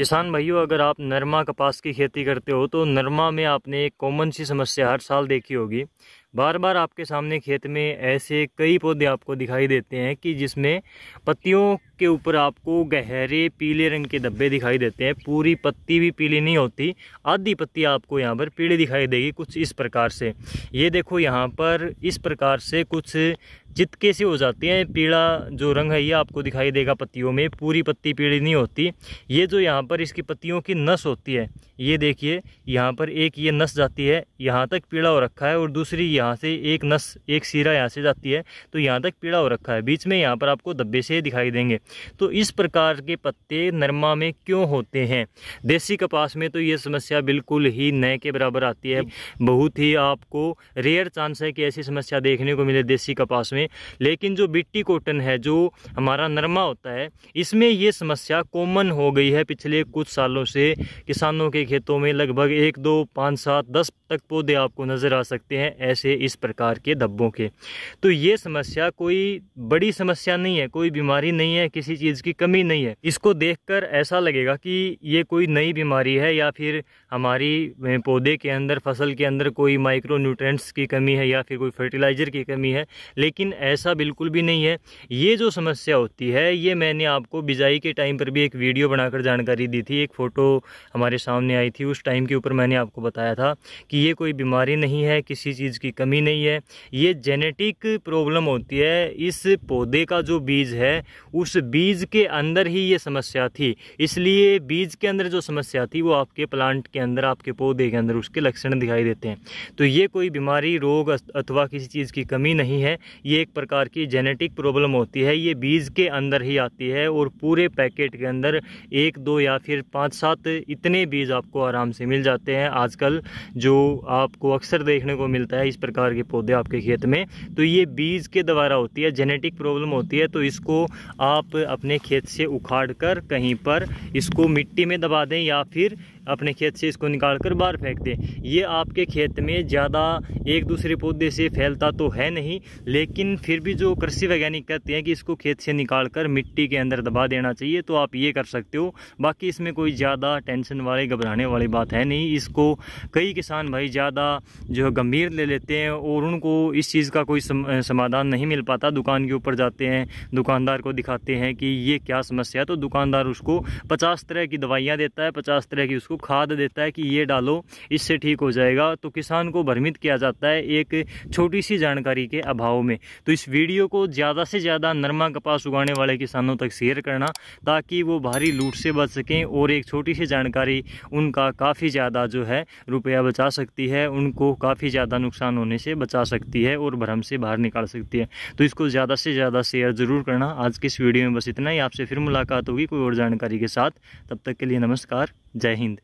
किसान भाइयों अगर आप नरमा कपास की खेती करते हो तो नरमा में आपने एक कॉमन सी समस्या हर साल देखी होगी बार बार आपके सामने खेत में ऐसे कई पौधे आपको दिखाई देते हैं कि जिसमें पत्तियों के ऊपर आपको गहरे पीले रंग के धब्बे दिखाई देते हैं पूरी पत्ती भी पीली नहीं होती आधी पत्ती आपको यहाँ पर पीली दिखाई देगी कुछ इस प्रकार से ये देखो यहाँ पर इस प्रकार से कुछ चितके से हो जाती हैं पीला जो रंग है ये आपको दिखाई देगा पत्तियों में पूरी पत्ती पीली नहीं होती ये जो यहाँ पर इसकी पत्तियों की नस होती है ये देखिए यहाँ पर एक ये नस जाती है यहाँ तक पीला हो रखा है और दूसरी यहाँ से एक नस एक सिरा यहाँ से जाती है तो यहाँ तक पीड़ा हो रखा है बीच में यहाँ पर आपको धब्बे से दिखाई देंगे तो इस प्रकार के पत्ते नरमा में क्यों होते हैं देसी कपास में तो ये समस्या बिल्कुल ही नए के बराबर आती है बहुत ही आपको रेयर चांस है कि ऐसी समस्या देखने को मिले देसी कपास में लेकिन जो बिट्टी कॉटन है जो हमारा नरमा होता है इसमें ये समस्या कॉमन हो गई है पिछले कुछ सालों से किसानों के खेतों में लगभग एक दो पाँच सात दस तक पौधे आपको नज़र आ सकते हैं ऐसे थे इस प्रकार के धब्बों के तो ये समस्या कोई बड़ी समस्या नहीं है कोई बीमारी नहीं है किसी चीज़ की कमी नहीं है इसको देखकर ऐसा लगेगा कि ये कोई नई बीमारी है या फिर हमारी पौधे के अंदर फसल के अंदर कोई माइक्रो न्यूट्रेंट्स की कमी है या फिर कोई फर्टिलाइज़र की कमी है लेकिन ऐसा बिल्कुल भी नहीं है ये जो समस्या होती है ये मैंने आपको बिजाई के टाइम पर भी एक वीडियो बनाकर जानकारी दी थी एक फ़ोटो हमारे सामने आई थी उस टाइम के ऊपर मैंने आपको बताया था कि ये कोई बीमारी नहीं है किसी चीज़ की कमी नहीं है ये जेनेटिक प्रॉब्लम होती है इस पौधे का जो बीज है उस बीज के अंदर ही ये समस्या थी इसलिए बीज के अंदर जो समस्या थी वो आपके प्लांट के अंदर आपके पौधे के अंदर उसके लक्षण दिखाई देते हैं तो ये कोई बीमारी रोग अथवा किसी चीज़ की कमी नहीं है ये एक प्रकार की जेनेटिक प्रॉब्लम होती है ये बीज के अंदर ही आती है और पूरे पैकेट के अंदर एक दो या फिर पाँच सात इतने बीज आपको आराम से मिल जाते हैं आजकल जो आपको अक्सर देखने को मिलता है इस प्रकार प्रकार के पौधे आपके खेत में तो ये बीज के द्वारा होती है जेनेटिक प्रॉब्लम होती है तो इसको आप अपने खेत से उखाड़ कर कहीं पर इसको मिट्टी में दबा दें या फिर अपने खेत से इसको निकाल कर बाहर फेंक दें ये आपके खेत में ज़्यादा एक दूसरे पौधे से फैलता तो है नहीं लेकिन फिर भी जो कृषि वैज्ञानिक कहते हैं कि इसको खेत से निकाल कर मिट्टी के अंदर दबा देना चाहिए तो आप ये कर सकते हो बाकी इसमें कोई ज़्यादा टेंशन वाले घबराने वाली बात है नहीं इसको कई किसान भाई ज़्यादा जो है गंभीर ले लेते हैं और उनको इस चीज़ का कोई समाधान नहीं मिल पाता दुकान के ऊपर जाते हैं दुकानदार को दिखाते हैं कि ये क्या समस्या है तो दुकानदार उसको पचास तरह की दवाइयाँ देता है पचास तरह की उसको उसको खाद देता है कि ये डालो इससे ठीक हो जाएगा तो किसान को भ्रमित किया जाता है एक छोटी सी जानकारी के अभाव में तो इस वीडियो को ज़्यादा से ज़्यादा नरमा कपास उगाने वाले किसानों तक शेयर करना ताकि वो भारी लूट से बच सकें और एक छोटी सी जानकारी उनका काफ़ी ज़्यादा जो है रुपया बचा सकती है उनको काफ़ी ज़्यादा नुकसान होने से बचा सकती है और भ्रम से बाहर निकाल सकती है तो इसको ज़्यादा से ज़्यादा शेयर ज़रूर करना आज के इस वीडियो में बस इतना ही आपसे फिर मुलाकात होगी कोई और जानकारी के साथ तब तक के लिए नमस्कार जय हिंद